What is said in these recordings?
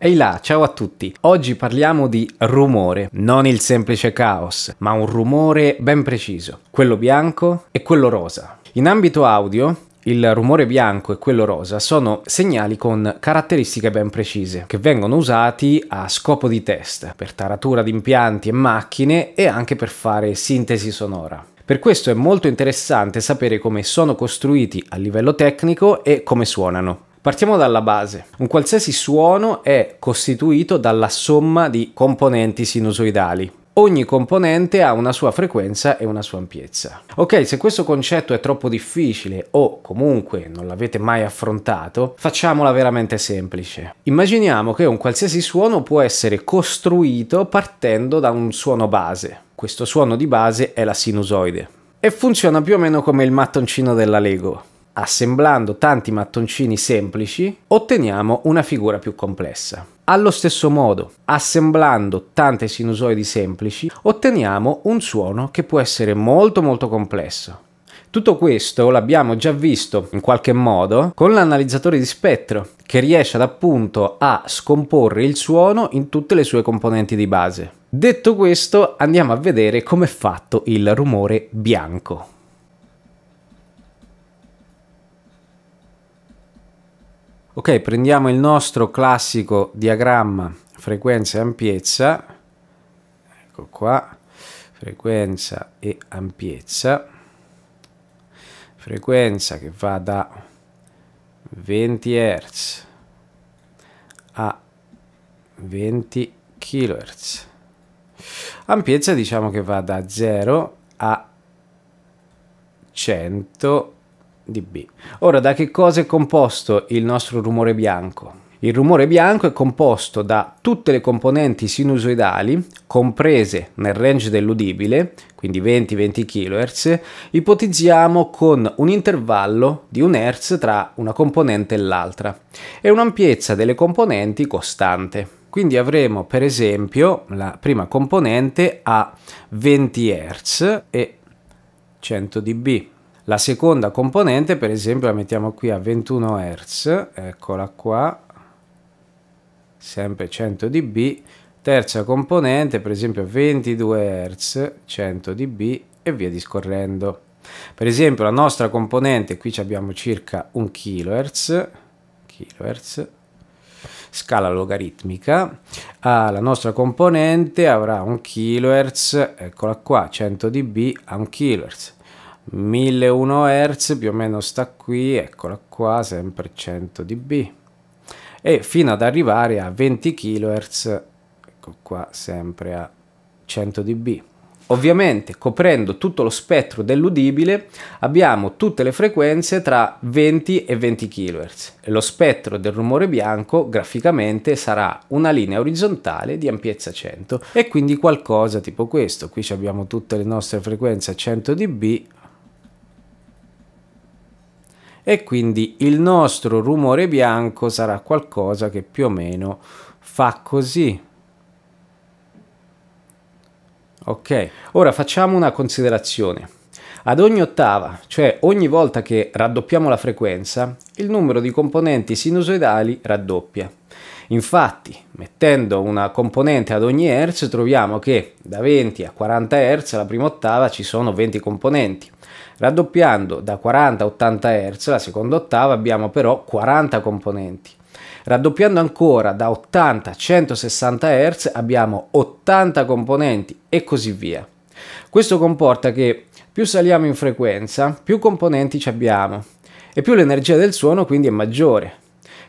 Ehi là, ciao a tutti. Oggi parliamo di rumore, non il semplice caos, ma un rumore ben preciso, quello bianco e quello rosa. In ambito audio, il rumore bianco e quello rosa sono segnali con caratteristiche ben precise, che vengono usati a scopo di test, per taratura di impianti e macchine e anche per fare sintesi sonora. Per questo è molto interessante sapere come sono costruiti a livello tecnico e come suonano. Partiamo dalla base. Un qualsiasi suono è costituito dalla somma di componenti sinusoidali. Ogni componente ha una sua frequenza e una sua ampiezza. Ok, se questo concetto è troppo difficile o comunque non l'avete mai affrontato, facciamola veramente semplice. Immaginiamo che un qualsiasi suono può essere costruito partendo da un suono base. Questo suono di base è la sinusoide e funziona più o meno come il mattoncino della Lego assemblando tanti mattoncini semplici, otteniamo una figura più complessa. Allo stesso modo, assemblando tante sinusoidi semplici, otteniamo un suono che può essere molto molto complesso. Tutto questo l'abbiamo già visto in qualche modo con l'analizzatore di spettro, che riesce ad appunto a scomporre il suono in tutte le sue componenti di base. Detto questo, andiamo a vedere com'è fatto il rumore bianco. Ok, prendiamo il nostro classico diagramma frequenza e ampiezza, ecco qua, frequenza e ampiezza, frequenza che va da 20 Hz a 20 kHz, ampiezza diciamo che va da 0 a 100 kHz dB. Ora, da che cosa è composto il nostro rumore bianco? Il rumore bianco è composto da tutte le componenti sinusoidali comprese nel range dell'udibile, quindi 20-20 kHz, ipotizziamo con un intervallo di 1 Hz tra una componente e l'altra e un'ampiezza delle componenti costante. Quindi avremo per esempio la prima componente a 20 Hz e 100 dB la seconda componente, per esempio, la mettiamo qui a 21 Hz, eccola qua, sempre 100 dB. Terza componente, per esempio, 22 Hz, 100 dB e via discorrendo. Per esempio, la nostra componente, qui abbiamo circa 1 kHz, kHz scala logaritmica. Ah, la nostra componente avrà 1 kHz, eccola qua, 100 dB a 1 kHz. 1001 Hz più o meno sta qui, eccola qua, sempre 100 dB e fino ad arrivare a 20 kHz, ecco qua sempre a 100 dB. Ovviamente coprendo tutto lo spettro dell'udibile abbiamo tutte le frequenze tra 20 e 20 kHz. Lo spettro del rumore bianco graficamente sarà una linea orizzontale di ampiezza 100 e quindi qualcosa tipo questo. Qui abbiamo tutte le nostre frequenze a 100 dB, e quindi il nostro rumore bianco sarà qualcosa che più o meno fa così. Ok, ora facciamo una considerazione. Ad ogni ottava, cioè ogni volta che raddoppiamo la frequenza, il numero di componenti sinusoidali raddoppia. Infatti, mettendo una componente ad ogni hertz, troviamo che da 20 a 40 Hz la prima ottava ci sono 20 componenti. Raddoppiando da 40 a 80 Hz la seconda ottava abbiamo però 40 componenti. Raddoppiando ancora da 80 a 160 Hz abbiamo 80 componenti e così via. Questo comporta che più saliamo in frequenza, più componenti ci abbiamo e più l'energia del suono quindi è maggiore,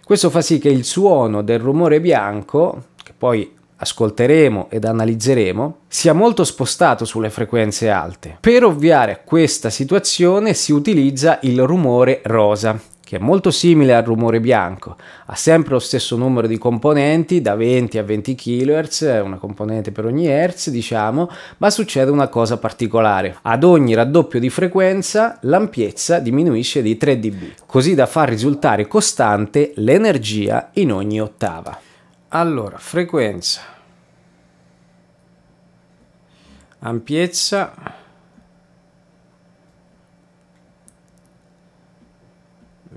questo fa sì che il suono del rumore bianco, che poi ascolteremo ed analizzeremo, sia molto spostato sulle frequenze alte. Per ovviare a questa situazione si utilizza il rumore rosa, che è molto simile al rumore bianco, ha sempre lo stesso numero di componenti, da 20 a 20 kHz, una componente per ogni Hz, diciamo, ma succede una cosa particolare. Ad ogni raddoppio di frequenza l'ampiezza diminuisce di 3 dB, così da far risultare costante l'energia in ogni ottava. Allora, frequenza, ampiezza,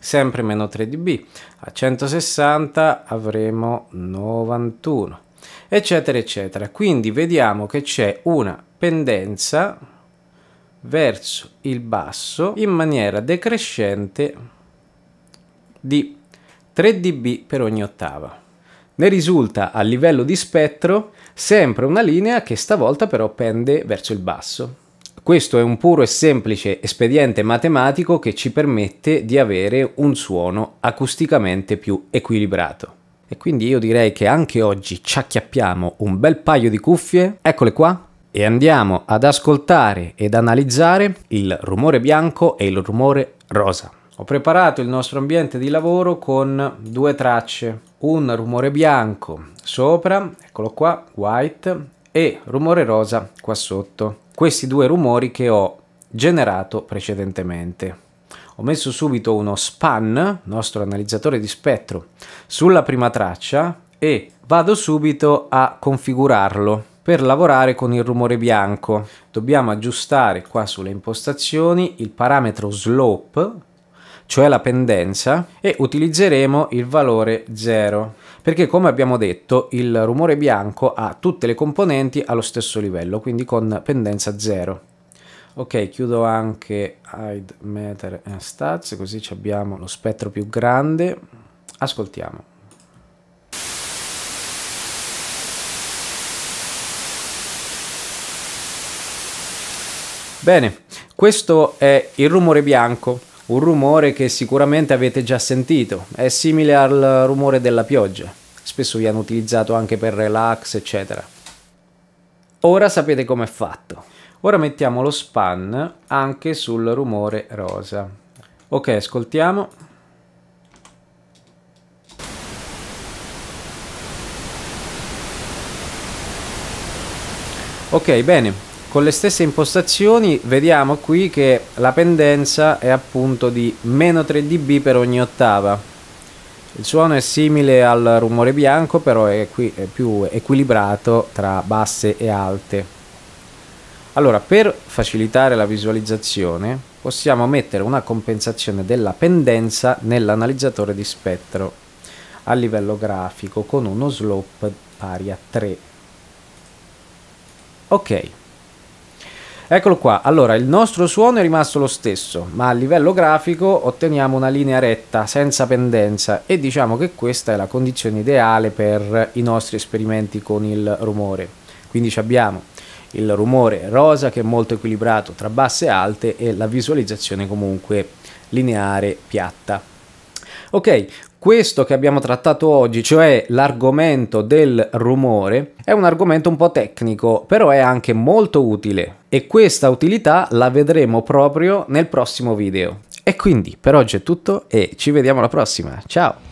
sempre meno 3 dB, a 160 avremo 91, eccetera, eccetera. Quindi vediamo che c'è una pendenza verso il basso in maniera decrescente di 3 dB per ogni ottava. Ne risulta a livello di spettro sempre una linea che stavolta però pende verso il basso. Questo è un puro e semplice espediente matematico che ci permette di avere un suono acusticamente più equilibrato. E quindi io direi che anche oggi ci acchiappiamo un bel paio di cuffie, eccole qua, e andiamo ad ascoltare ed analizzare il rumore bianco e il rumore rosa. Ho preparato il nostro ambiente di lavoro con due tracce, un rumore bianco sopra, eccolo qua, white, e rumore rosa qua sotto questi due rumori che ho generato precedentemente. Ho messo subito uno span, nostro analizzatore di spettro, sulla prima traccia e vado subito a configurarlo per lavorare con il rumore bianco. Dobbiamo aggiustare qua sulle impostazioni il parametro slope cioè la pendenza, e utilizzeremo il valore 0 perché come abbiamo detto il rumore bianco ha tutte le componenti allo stesso livello quindi con pendenza 0 ok chiudo anche hide meter and stats così abbiamo lo spettro più grande ascoltiamo bene questo è il rumore bianco un rumore che sicuramente avete già sentito, è simile al rumore della pioggia, spesso viene utilizzato anche per relax eccetera. Ora sapete com'è fatto. Ora mettiamo lo span anche sul rumore rosa. Ok, ascoltiamo. Ok, bene, con le stesse impostazioni vediamo qui che la pendenza è appunto di meno 3 dB per ogni ottava il suono è simile al rumore bianco però è, qui, è più equilibrato tra basse e alte allora per facilitare la visualizzazione possiamo mettere una compensazione della pendenza nell'analizzatore di spettro a livello grafico con uno slope pari a 3 ok Eccolo qua, allora il nostro suono è rimasto lo stesso, ma a livello grafico otteniamo una linea retta, senza pendenza e diciamo che questa è la condizione ideale per i nostri esperimenti con il rumore. Quindi abbiamo il rumore rosa che è molto equilibrato tra basse e alte e la visualizzazione comunque lineare piatta. Ok, questo che abbiamo trattato oggi, cioè l'argomento del rumore, è un argomento un po' tecnico, però è anche molto utile e questa utilità la vedremo proprio nel prossimo video. E quindi per oggi è tutto e ci vediamo alla prossima. Ciao!